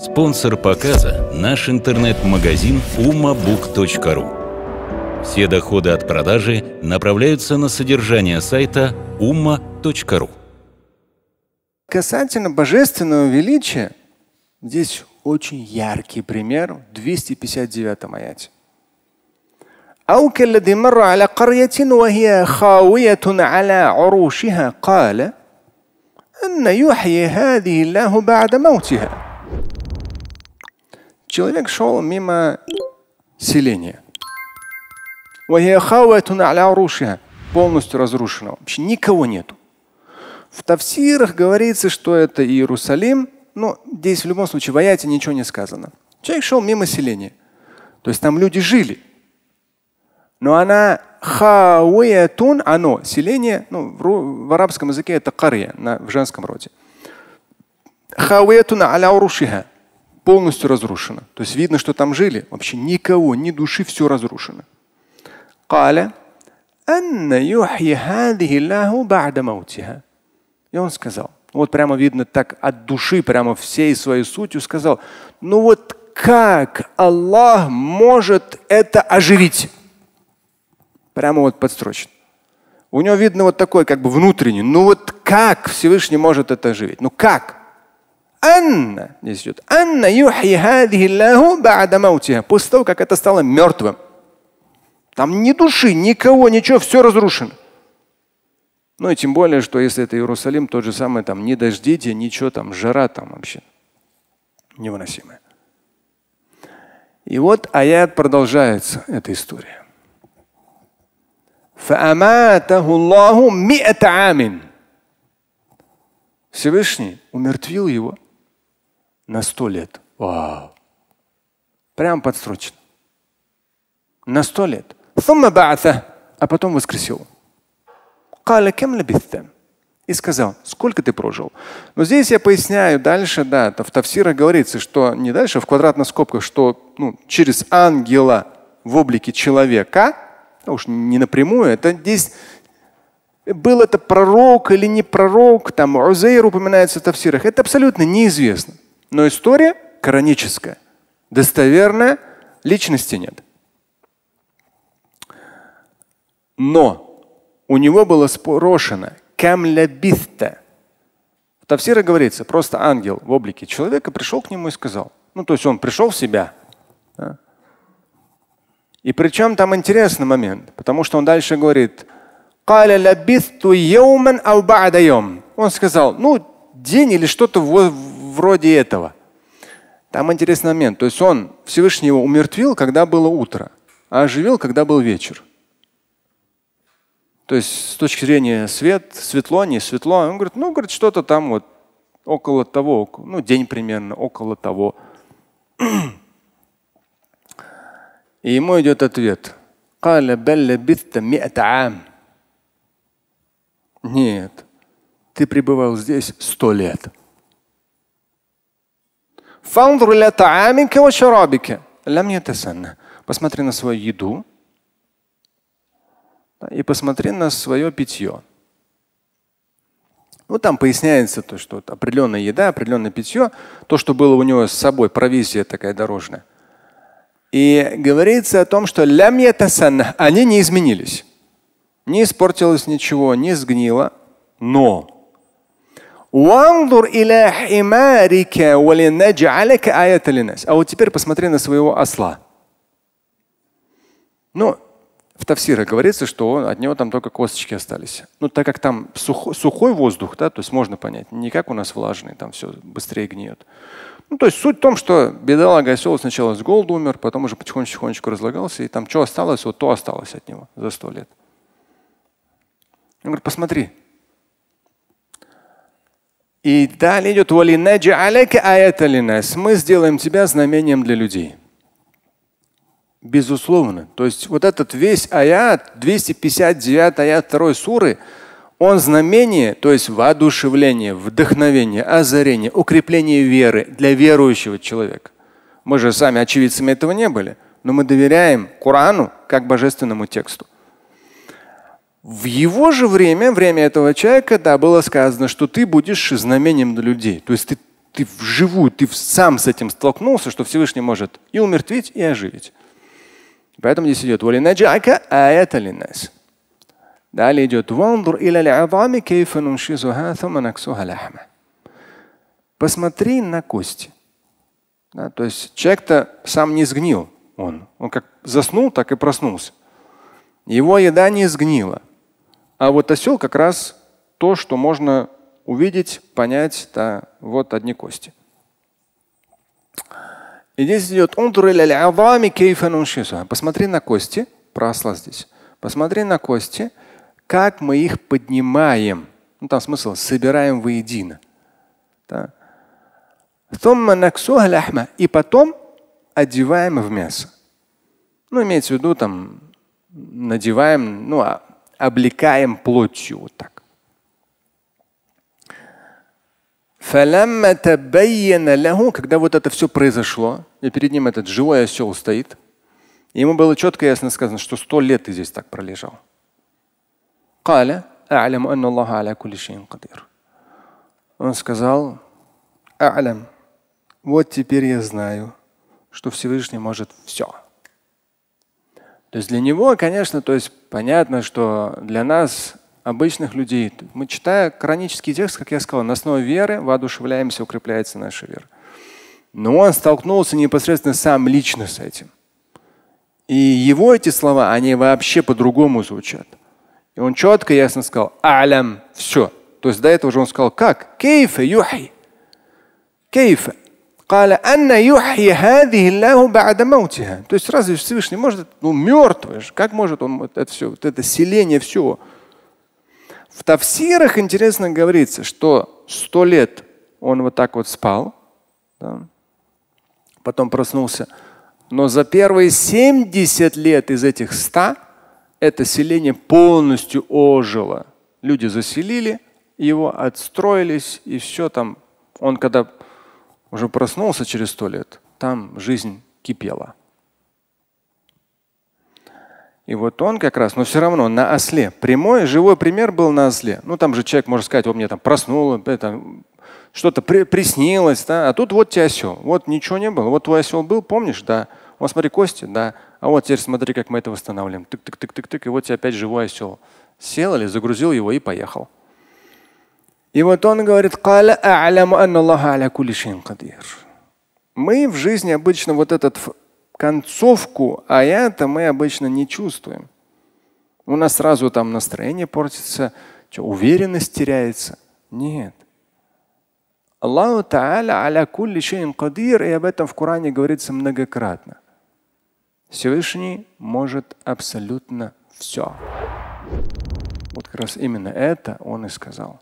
Спонсор показа – наш интернет-магазин umabook.ru. Все доходы от продажи направляются на содержание сайта umma.ru. Касательно божественного величия, здесь очень яркий пример 259 аяте. أو كالذي مر على قرية وهي خاوية على عروشها قال أن يحيي هذه الله بعد Человек шел мимо селения. Полностью разрушено. Вообще никого нету. В тавсирах говорится, что это Иерусалим, но здесь в любом случае в аяте ничего не сказано. Человек шел мимо селения. То есть там люди жили. Но она хауятун, оно, селение, ну, в, в арабском языке это кария, на, в женском роде. Хауятун аля урушиха полностью разрушено. То есть видно, что там жили. Вообще никого, ни души, все разрушено. قال أن И он сказал, вот прямо видно так от души, прямо всей своей сутью сказал, ну вот как Аллах может это оживить? Прямо вот подстрочно. У него видно вот такой как бы внутренний. Ну вот как Всевышний может это оживить? Ну как? Анна, здесь идет, Анна юхи хадихиллаху ба'да маутиха. После того, как это стало мертвым. Там ни души, никого, ничего, все разрушено. Ну и тем более, что если это Иерусалим, тот же самый там не дождите, ничего там, жара там вообще невыносимая. И вот аят продолжается, эта история. Всевышний умертвил его на сто лет. Вау. Прям подсрочно. На сто лет. А потом воскресил. И сказал, сколько ты прожил? Но здесь я поясняю дальше, да, в Тавсирах говорится, что не дальше, а в квадратных скобках, что ну, через ангела в облике человека, а уж не напрямую, это здесь был это пророк или не пророк, там Узейр упоминается в Тавсирах, это абсолютно неизвестно. Но история кораническая, достоверная, личности нет. Но у него было спрошено «кам В Тавсира говорится, просто ангел в облике человека пришел к нему и сказал. Ну, то есть он пришел в себя. Да? И причем там интересный момент, потому что он дальше говорит, он сказал, ну, день или что-то вроде этого. Там интересный момент. То есть он Всевышнего умертвил, когда было утро, а оживил, когда был вечер. То есть с точки зрения свет, светло, не светло. Он говорит, ну, говорит, что-то там вот около того, ну, день примерно, около того. И ему идет ответ. Нет, ты пребывал здесь сто лет. Посмотри на свою еду и посмотри на свое питье. Ну, там поясняется то, что вот определенная еда, определенное питье, то, что было у него с собой, провизия такая дорожная. И говорится о том, что они не изменились. Не испортилось ничего, не сгнило, но Вандур иля химарика валинаджалика аята линас. А вот теперь посмотри на своего осла. Ну, в Тавсира говорится, что от него там только косточки остались. Ну, так как там сух, сухой воздух, да, то есть можно понять, не как у нас влажный, там все быстрее гниет. Ну, то есть суть в том, что бедолага осел сначала с голоду умер, потом уже потихонечку-потихонечку разлагался, и там что осталось, вот то осталось от него за сто лет. Он говорит, посмотри, и далее идет Мы сделаем тебя знамением для людей. Безусловно. То есть вот этот весь аят, 259 аят второй суры, он знамение, то есть воодушевление, вдохновение, озарение, укрепление веры для верующего человека. Мы же сами очевидцами этого не были, но мы доверяем Корану как божественному тексту. В его же время, время этого человека, да, было сказано, что ты будешь знамением для людей. То есть ты, ты вживую, ты сам с этим столкнулся, что Всевышний может и умертвить, и оживить. Поэтому здесь идет валинаджака, а это линас. Далее идет вандур Посмотри на кости. Да, то есть человек-то сам не сгнил. Он. он как заснул, так и проснулся. Его еда не сгнила. А вот осел как раз то, что можно увидеть, понять, да, вот одни кости. И здесь идет Посмотри на кости, просла здесь. Посмотри на кости, как мы их поднимаем. Ну, там смысл собираем воедино. Да. И потом одеваем в мясо. Ну, имеется в виду, там, надеваем, ну, а облекаем плотью. Вот так. Когда вот это все произошло, и перед ним этот живой осел стоит, ему было четко и ясно сказано, что сто лет ты здесь так пролежал. Он сказал, вот теперь я знаю, что Всевышний может все. То есть для него, конечно, то есть понятно, что для нас, обычных людей, мы читая коранический текст, как я сказал, на основе веры воодушевляемся, укрепляется наша вера. Но он столкнулся непосредственно сам лично с этим. И его эти слова, они вообще по-другому звучат. И он четко, ясно сказал, алям, все. То есть до этого же он сказал, как? Кейфа, юхай. Кейфа. Каля анна бада маутиха. То есть разве Всевышний может, ну мертвый же, как может он это все, вот это селение все. В тафсирах интересно говорится, что сто лет он вот так вот спал, да, потом проснулся. Но за первые 70 лет из этих ста это селение полностью ожило. Люди заселили его, отстроились, и все там. Он когда уже проснулся через сто лет, там жизнь кипела. И вот он как раз, но все равно на осле. Прямой живой пример был на осле. Ну там же человек может сказать, он мне там проснулся, что-то при, приснилось, да? а тут вот тебе осел. Вот ничего не было. Вот твой осел был, помнишь, да? Вот смотри, кости, да. А вот теперь смотри, как мы это восстанавливаем. Тык-тык-тык-тык-тык, и вот тебе опять живой осел. Сел или загрузил его и поехал. И вот он говорит, мы в жизни обычно вот этот концовку аята мы обычно не чувствуем. У нас сразу там настроение портится, что, уверенность теряется. Нет. Аллаху Та'аля аля кулли шейн кадир, и об этом в Коране говорится многократно. Всевышний может абсолютно все. Вот как раз именно это он и сказал.